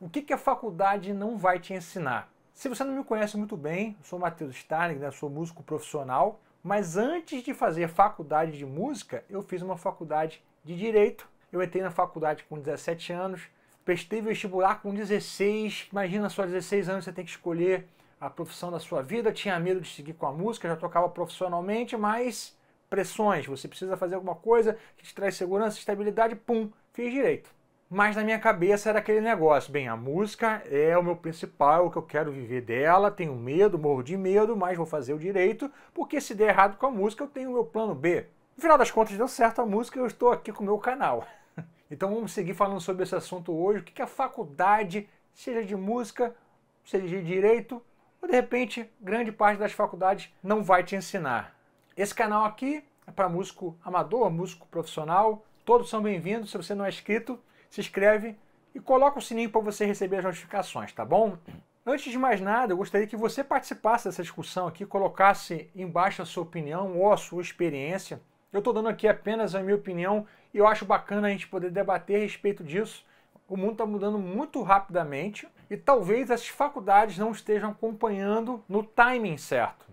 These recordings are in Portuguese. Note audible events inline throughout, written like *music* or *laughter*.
o que, que a faculdade não vai te ensinar? Se você não me conhece muito bem, sou Matheus Starling, né? sou músico profissional, mas antes de fazer faculdade de música, eu fiz uma faculdade de direito. Eu entrei na faculdade com 17 anos, prestei vestibular com 16. Imagina só, 16 anos você tem que escolher a profissão da sua vida. tinha medo de seguir com a música, já tocava profissionalmente, mas pressões, você precisa fazer alguma coisa que te traz segurança, estabilidade, pum, fiz direito. Mas na minha cabeça era aquele negócio, bem, a música é o meu principal, é o que eu quero viver dela, tenho medo, morro de medo, mas vou fazer o direito, porque se der errado com a música, eu tenho o meu plano B. No final das contas, deu certo a música e eu estou aqui com o meu canal. *laughs* Então vamos seguir falando sobre esse assunto hoje, o que a faculdade, seja de música, seja de direito, ou de repente, grande parte das faculdades não vai te ensinar. Esse canal aqui é para músico amador, músico profissional, todos são bem-vindos, se você não é inscrito, se inscreve e coloca o sininho para você receber as notificações, tá bom? Antes de mais nada, eu gostaria que você participasse dessa discussão aqui, colocasse embaixo a sua opinião ou a sua experiência. Eu estou dando aqui apenas a minha opinião e eu acho bacana a gente poder debater a respeito disso. O mundo está mudando muito rapidamente e talvez as faculdades não estejam acompanhando no timing certo.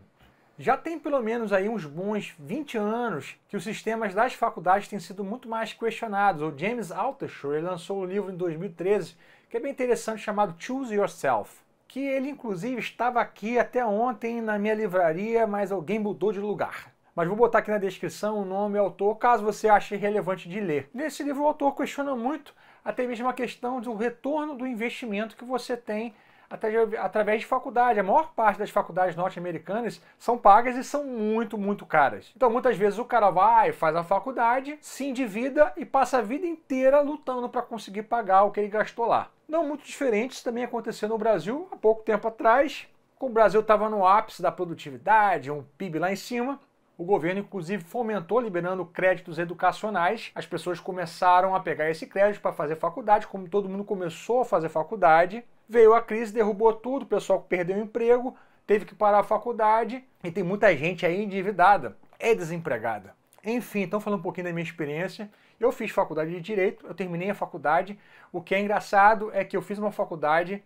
Já tem pelo menos aí uns bons 20 anos que os sistemas das faculdades têm sido muito mais questionados. O James Altucher lançou um livro em 2013 que é bem interessante chamado Choose Yourself, que ele inclusive estava aqui até ontem na minha livraria, mas alguém mudou de lugar. Mas vou botar aqui na descrição o nome e autor, caso você ache relevante de ler. Nesse livro o autor questiona muito até mesmo a questão do retorno do investimento que você tem através de faculdade. A maior parte das faculdades norte-americanas são pagas e são muito, muito caras. Então muitas vezes o cara vai, faz a faculdade, se endivida e passa a vida inteira lutando para conseguir pagar o que ele gastou lá. Não muito diferente, isso também aconteceu no Brasil há pouco tempo atrás. Como o Brasil estava no ápice da produtividade, um PIB lá em cima, o governo, inclusive, fomentou liberando créditos educacionais. As pessoas começaram a pegar esse crédito para fazer faculdade, como todo mundo começou a fazer faculdade veio a crise, derrubou tudo, o pessoal perdeu o emprego, teve que parar a faculdade e tem muita gente aí endividada, é desempregada. Enfim, então falando um pouquinho da minha experiência, eu fiz faculdade de direito, eu terminei a faculdade. O que é engraçado é que eu fiz uma faculdade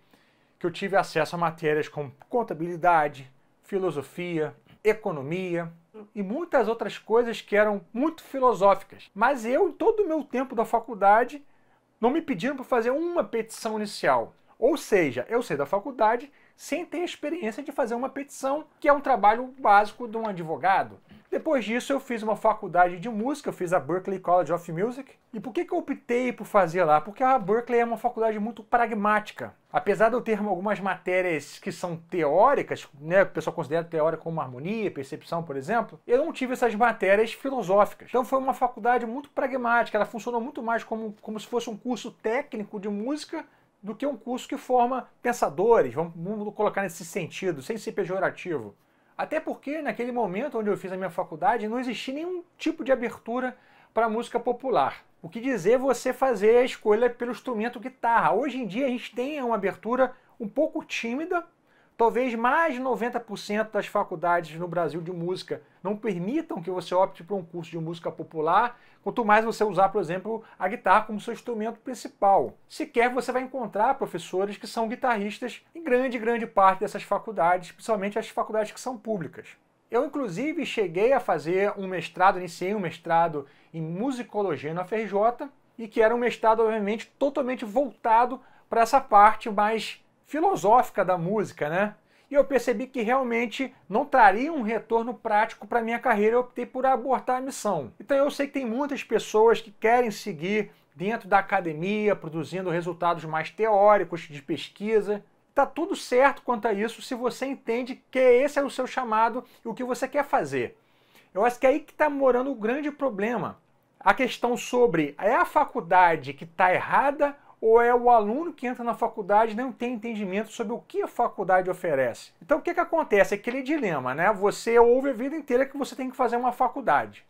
que eu tive acesso a matérias como contabilidade, filosofia, economia e muitas outras coisas que eram muito filosóficas. Mas eu, em todo o meu tempo da faculdade, não me pediram para fazer uma petição inicial. Ou seja, eu sei da faculdade sem ter experiência de fazer uma petição, que é um trabalho básico de um advogado. Depois disso, eu fiz uma faculdade de música, eu fiz a Berklee College of Music. E por que, que eu optei por fazer lá? Porque a Berklee é uma faculdade muito pragmática. Apesar de eu ter algumas matérias que são teóricas, né, o pessoal considera teórica como harmonia, percepção, por exemplo, eu não tive essas matérias filosóficas. Então foi uma faculdade muito pragmática, ela funcionou muito mais como, como se fosse um curso técnico de música do que um curso que forma pensadores, vamos colocar nesse sentido, sem ser pejorativo. Até porque naquele momento onde eu fiz a minha faculdade não existia nenhum tipo de abertura para música popular. O que dizer você fazer a escolha pelo instrumento guitarra. Hoje em dia a gente tem uma abertura um pouco tímida, talvez mais de 90% das faculdades no Brasil de música não permitam que você opte por um curso de música popular Quanto mais você usar, por exemplo, a guitarra como seu instrumento principal. Sequer você vai encontrar professores que são guitarristas em grande, grande parte dessas faculdades, principalmente as faculdades que são públicas. Eu, inclusive, cheguei a fazer um mestrado, iniciei um mestrado em musicologia na FRJ, e que era um mestrado, obviamente, totalmente voltado para essa parte mais filosófica da música, né? e eu percebi que realmente não traria um retorno prático para minha carreira, eu optei por abortar a missão. Então eu sei que tem muitas pessoas que querem seguir dentro da academia, produzindo resultados mais teóricos de pesquisa. Tá tudo certo quanto a isso se você entende que esse é o seu chamado e o que você quer fazer. Eu acho que é aí que está morando o grande problema. A questão sobre é a faculdade que está errada ou é o aluno que entra na faculdade e não tem entendimento sobre o que a faculdade oferece. Então o que, que acontece? É aquele dilema, né? Você ouve a vida inteira que você tem que fazer uma faculdade.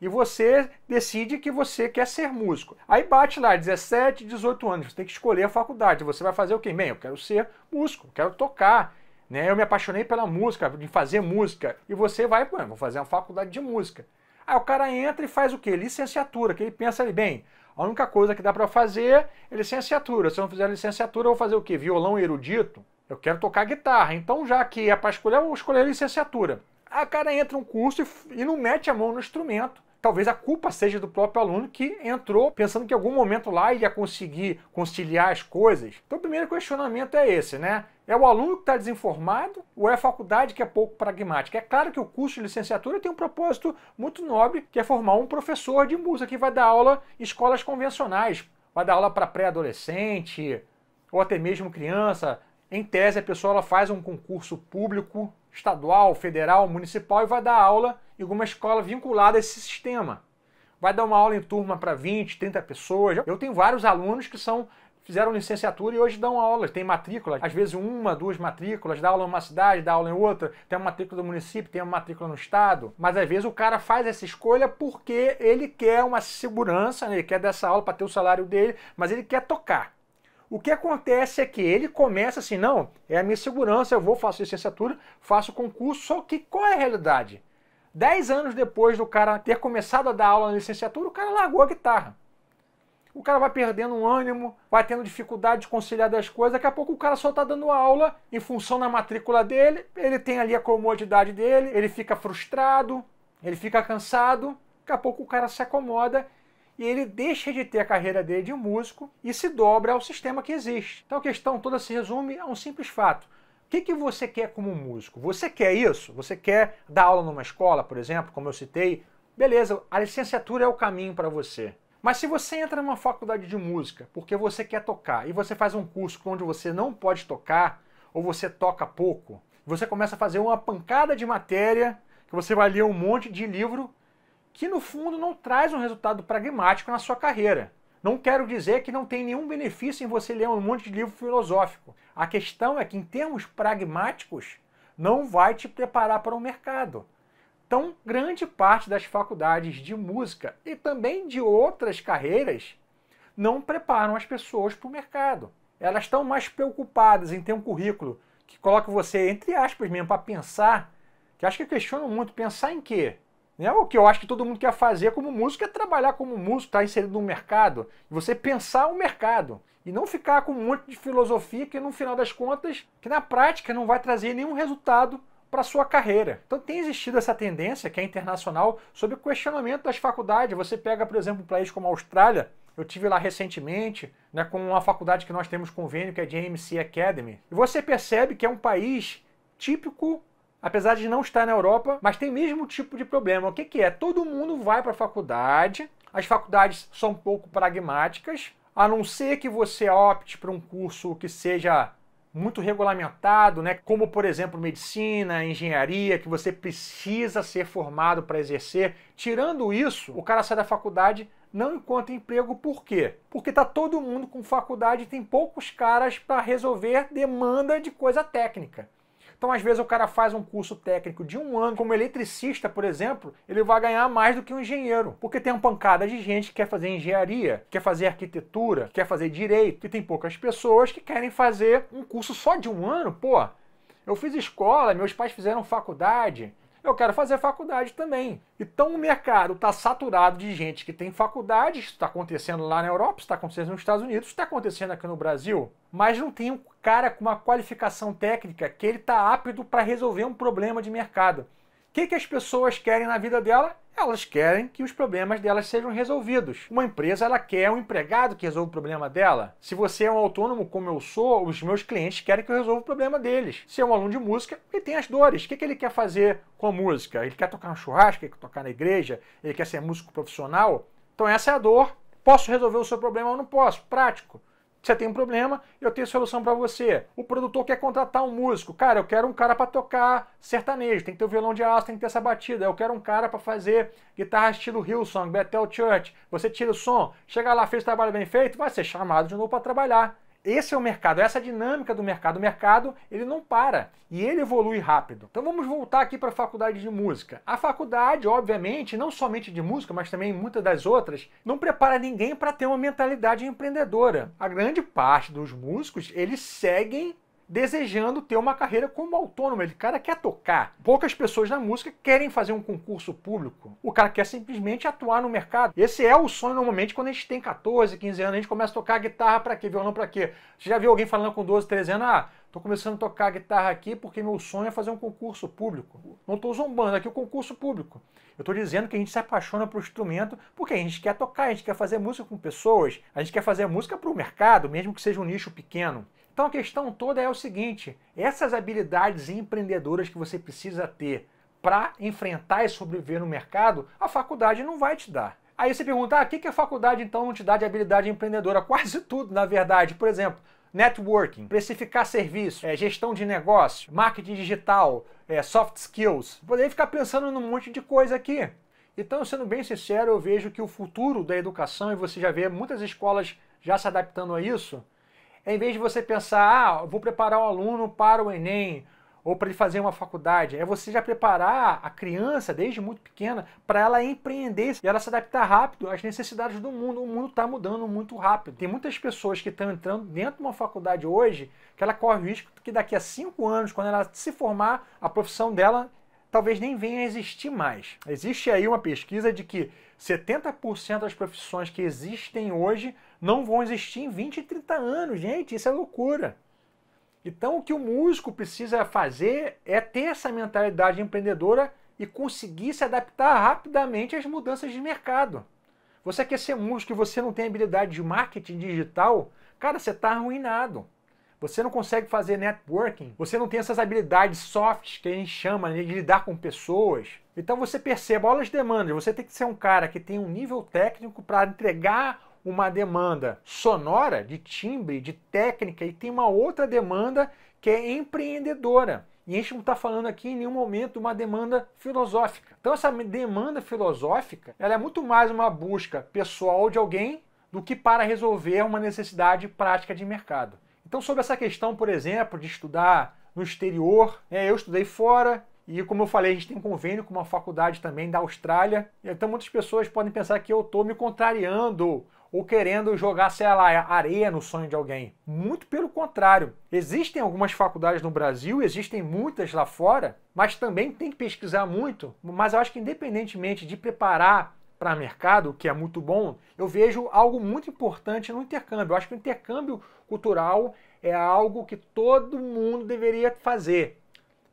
E você decide que você quer ser músico. Aí bate lá, 17, 18 anos, você tem que escolher a faculdade. Você vai fazer o quê? Bem, eu quero ser músico, quero tocar. Né? Eu me apaixonei pela música, de fazer música. E você vai, pô, vou fazer uma faculdade de música. Aí o cara entra e faz o quê? Licenciatura, que ele pensa ali, bem, a única coisa que dá para fazer é licenciatura. Se eu não fizer licenciatura, eu vou fazer o quê? Violão erudito? Eu quero tocar guitarra. Então, já que é para escolher, eu vou escolher licenciatura. A cara entra um curso e, e não mete a mão no instrumento. Talvez a culpa seja do próprio aluno que entrou pensando que em algum momento lá ia conseguir conciliar as coisas. Então, o primeiro questionamento é esse, né? É o aluno que está desinformado ou é a faculdade que é pouco pragmática? É claro que o curso de licenciatura tem um propósito muito nobre, que é formar um professor de música que vai dar aula em escolas convencionais, vai dar aula para pré-adolescente ou até mesmo criança. Em tese, a pessoa ela faz um concurso público, estadual, federal, municipal e vai dar aula em alguma escola vinculada a esse sistema. Vai dar uma aula em turma para 20, 30 pessoas. Eu tenho vários alunos que são fizeram licenciatura e hoje dão aulas, tem matrícula, às vezes uma, duas matrículas, dá aula em uma cidade, dá aula em outra, tem uma matrícula do município, tem uma matrícula no estado, mas às vezes o cara faz essa escolha porque ele quer uma segurança, né? ele quer dessa aula para ter o salário dele, mas ele quer tocar. O que acontece é que ele começa assim, não, é a minha segurança, eu vou, faço licenciatura, faço concurso, só que qual é a realidade? Dez anos depois do cara ter começado a dar aula na licenciatura, o cara largou a guitarra o cara vai perdendo o ânimo, vai tendo dificuldade de conciliar das coisas, daqui a pouco o cara só está dando aula em função da matrícula dele, ele tem ali a comodidade dele, ele fica frustrado, ele fica cansado, daqui a pouco o cara se acomoda e ele deixa de ter a carreira dele de músico e se dobra ao sistema que existe. Então a questão toda se resume a um simples fato. O que, que você quer como músico? Você quer isso? Você quer dar aula numa escola, por exemplo, como eu citei? Beleza, a licenciatura é o caminho para você. Mas se você entra numa faculdade de música porque você quer tocar e você faz um curso onde você não pode tocar, ou você toca pouco, você começa a fazer uma pancada de matéria, que você vai ler um monte de livro, que no fundo não traz um resultado pragmático na sua carreira. Não quero dizer que não tem nenhum benefício em você ler um monte de livro filosófico. A questão é que, em termos pragmáticos, não vai te preparar para o um mercado. Então, grande parte das faculdades de música e também de outras carreiras não preparam as pessoas para o mercado. Elas estão mais preocupadas em ter um currículo que coloque você, entre aspas mesmo, para pensar, que acho que questionam muito, pensar em quê? Né? O que eu acho que todo mundo quer fazer como músico é trabalhar como músico, estar tá inserido no mercado, e você pensar o mercado. E não ficar com um monte de filosofia que no final das contas, que na prática não vai trazer nenhum resultado para sua carreira. Então tem existido essa tendência que é internacional sobre o questionamento das faculdades. Você pega, por exemplo, um país como a Austrália, eu tive lá recentemente, né, com uma faculdade que nós temos convênio, que é a JMC Academy. E você percebe que é um país típico, apesar de não estar na Europa, mas tem o mesmo tipo de problema. O que, que é? Todo mundo vai para a faculdade, as faculdades são um pouco pragmáticas, a não ser que você opte por um curso que seja muito regulamentado, né? como por exemplo medicina, engenharia, que você precisa ser formado para exercer. Tirando isso, o cara sai da faculdade não encontra emprego por quê? Porque tá todo mundo com faculdade e tem poucos caras para resolver demanda de coisa técnica. Então, às vezes, o cara faz um curso técnico de um ano, como eletricista, por exemplo, ele vai ganhar mais do que um engenheiro, porque tem uma pancada de gente que quer fazer engenharia, quer fazer arquitetura, quer fazer direito, e tem poucas pessoas que querem fazer um curso só de um ano, pô. Eu fiz escola, meus pais fizeram faculdade, eu quero fazer faculdade também. Então o mercado está saturado de gente que tem faculdade, isso está acontecendo lá na Europa, isso está acontecendo nos Estados Unidos, isso está acontecendo aqui no Brasil, mas não tem um cara com uma qualificação técnica que ele está apto para resolver um problema de mercado. O que, que as pessoas querem na vida dela? Elas querem que os problemas delas sejam resolvidos. Uma empresa ela quer um empregado que resolva o problema dela. Se você é um autônomo como eu sou, os meus clientes querem que eu resolva o problema deles. Se é um aluno de música, ele tem as dores. O que, que ele quer fazer com a música? Ele quer tocar no churrasco, ele quer tocar na igreja, ele quer ser músico profissional? Então essa é a dor. Posso resolver o seu problema ou não posso? Prático. Você tem um problema, eu tenho solução para você. O produtor quer contratar um músico. Cara, eu quero um cara para tocar sertanejo, tem que ter o um violão de aço, tem que ter essa batida. Eu quero um cara para fazer guitarra estilo Hillsong, Bethel Church. Você tira o som, chega lá, fez o trabalho bem feito, vai ser chamado de novo para trabalhar. Esse é o mercado, essa é a dinâmica do mercado. O mercado, ele não para e ele evolui rápido. Então vamos voltar aqui para a faculdade de música. A faculdade, obviamente, não somente de música, mas também muitas das outras, não prepara ninguém para ter uma mentalidade empreendedora. A grande parte dos músicos, eles seguem desejando ter uma carreira como autônomo. Ele, cara, quer tocar. Poucas pessoas na música querem fazer um concurso público. O cara quer simplesmente atuar no mercado. Esse é o sonho normalmente quando a gente tem 14, 15 anos, a gente começa a tocar guitarra para quê? Violão para quê? Você já viu alguém falando com 12, 13 anos, ah, Estou começando a tocar guitarra aqui porque meu sonho é fazer um concurso público. Não estou zombando aqui é o concurso público. Eu estou dizendo que a gente se apaixona pro instrumento porque a gente quer tocar, a gente quer fazer música com pessoas, a gente quer fazer música para o mercado, mesmo que seja um nicho pequeno. Então a questão toda é o seguinte: essas habilidades empreendedoras que você precisa ter para enfrentar e sobreviver no mercado, a faculdade não vai te dar. Aí você pergunta, ah, o que, a faculdade então não te dá de habilidade empreendedora? *laughs* Quase tudo, na verdade. Por exemplo, networking, precificar serviço, é, gestão de negócio, marketing digital, é, soft skills. Poderia ficar pensando num monte de coisa aqui. Então, sendo bem sincero, eu vejo que o futuro da educação, e você já vê muitas escolas já se adaptando a isso, em vez de você pensar, ah, vou preparar o um aluno para o Enem ou para ele fazer uma faculdade, é você já preparar a criança desde muito pequena para ela empreender e ela se adaptar rápido às necessidades do mundo. O mundo está mudando muito rápido. Tem muitas pessoas que estão entrando dentro de uma faculdade hoje que ela corre o risco que daqui a cinco anos, quando ela se formar, a profissão dela talvez nem venha a existir mais. Existe aí uma pesquisa de que 70% das profissões que existem hoje não vão existir em 20 e 30 anos, gente, isso é loucura. Então o que o músico precisa fazer é ter essa mentalidade empreendedora e conseguir se adaptar rapidamente às mudanças de mercado. Você quer ser músico e você não tem habilidade de marketing digital, cara, você está arruinado. Você não consegue fazer networking, você não tem essas habilidades soft que a gente chama né, de lidar com pessoas. Então você perceba, olha as demandas, você tem que ser um cara que tem um nível técnico para entregar uma demanda sonora, de timbre, de técnica, e tem uma outra demanda que é empreendedora. E a gente não está falando aqui em nenhum momento de uma demanda filosófica. Então essa demanda filosófica, ela é muito mais uma busca pessoal de alguém do que para resolver uma necessidade prática de mercado. Então sobre essa questão, por exemplo, de estudar no exterior, né, eu estudei fora, e como eu falei, a gente tem convênio com uma faculdade também da Austrália. Então muitas pessoas podem pensar que eu estou me contrariando ou querendo jogar, sei lá, areia no sonho de alguém. Muito pelo contrário. Existem algumas faculdades no Brasil, existem muitas lá fora, mas também tem que pesquisar muito. Mas eu acho que independentemente de preparar para mercado, que é muito bom, eu vejo algo muito importante no intercâmbio. Eu acho que o intercâmbio cultural é algo que todo mundo deveria fazer.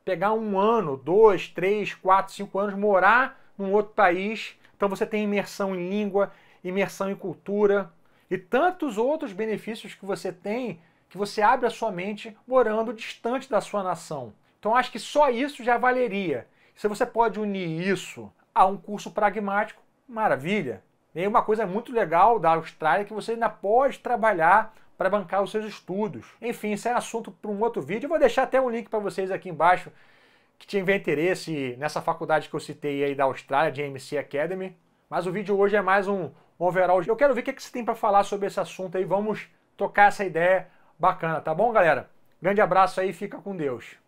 Pegar um ano, dois, três, quatro, cinco anos, morar num outro país. Então você tem imersão em língua, imersão em cultura e tantos outros benefícios que você tem que você abre a sua mente morando distante da sua nação. Então acho que só isso já valeria. Se você pode unir isso a um curso pragmático, maravilha. E uma coisa muito legal da Austrália é que você ainda pode trabalhar para bancar os seus estudos. Enfim, isso é assunto para um outro vídeo. Eu vou deixar até um link para vocês aqui embaixo que tiver interesse nessa faculdade que eu citei aí da Austrália, de MC Academy. Mas o vídeo hoje é mais um, overall. Eu quero ver o que, é que você tem para falar sobre esse assunto aí. Vamos tocar essa ideia bacana, tá bom, galera? Grande abraço aí, fica com Deus.